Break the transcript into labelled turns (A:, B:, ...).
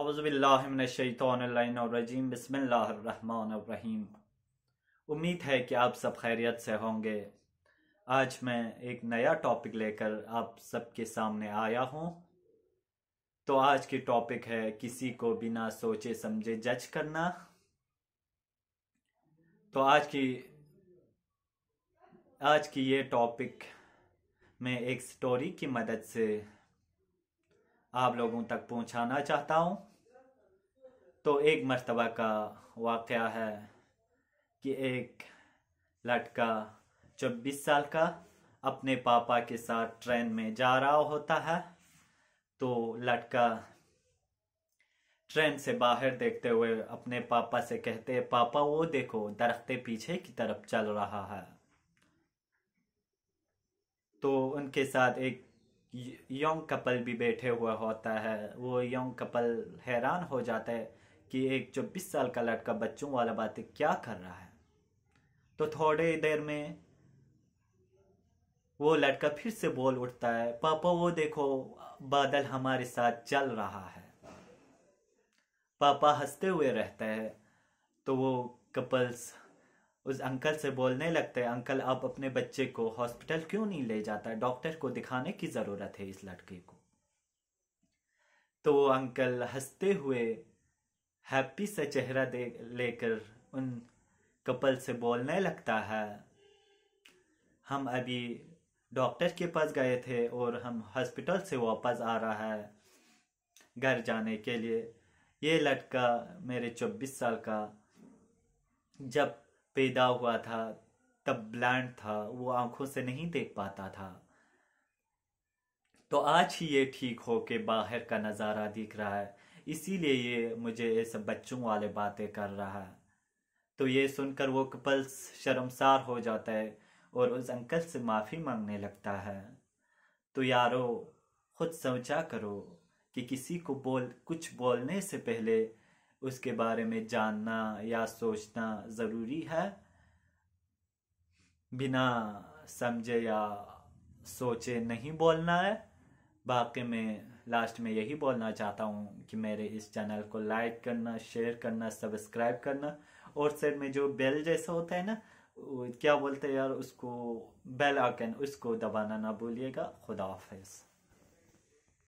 A: अवज़बिल्लिनशैतरजीम बसमीम उम्मीद है कि आप सब खैरियत से होंगे आज मैं एक नया टॉपिक लेकर आप सबके सामने आया हूँ तो आज की टॉपिक है किसी को बिना सोचे समझे जज करना तो आज की आज की ये टॉपिक मैं एक स्टोरी की मदद से आप लोगों तक पहुंचाना चाहता हूं तो एक मरतबा का वाक़ है कि एक लड़का चौबीस साल का अपने पापा के साथ ट्रेन में जा रहा होता है तो लड़का ट्रेन से बाहर देखते हुए अपने पापा से कहते हैं पापा वो देखो दरख्ते पीछे की तरफ चल रहा है तो उनके साथ एक यंग कपल भी बैठे हुआ होता है वो यंग कपल हैरान हो जाता है कि एक चौबीस साल का लड़का बच्चों वाला बातें क्या कर रहा है तो थोड़े देर में वो लड़का फिर से बोल उठता है पापा वो देखो बादल हमारे साथ चल रहा है पापा हंसते हुए रहता है तो वो कपल्स उस अंकल से बोलने लगते अंकल आप अपने बच्चे को हॉस्पिटल क्यों नहीं ले जाता डॉक्टर को दिखाने की जरूरत है इस लड़के को तो वो अंकल हंसते हुए हैप्पी सा चेहरा दे लेकर उन कपल से बोलने लगता है हम अभी डॉक्टर के पास गए थे और हम हॉस्पिटल से वापस आ रहा है घर जाने के लिए ये लड़का मेरे चौबीस साल का जब पैदा हुआ था तब ब्लैंड था वो आंखों से नहीं देख पाता था तो आज ही ये ठीक हो के बाहर का नज़ारा दिख रहा है इसीलिए ये मुझे ये सब बच्चों वाले बातें कर रहा है तो ये सुनकर वो कपल्स शर्मसार हो जाता है और उस अंकल से माफ़ी मांगने लगता है तो यारो खुद सोचा करो कि किसी को बोल कुछ बोलने से पहले उसके बारे में जानना या सोचना ज़रूरी है बिना समझे या सोचे नहीं बोलना है बाकी मैं लास्ट में यही बोलना चाहता हूँ कि मेरे इस चैनल को लाइक करना शेयर करना सब्सक्राइब करना और सर में जो बेल जैसा होता है ना क्या बोलते हैं यार उसको बेल आकन उसको दबाना ना भूलिएगा खुदा हाफिज़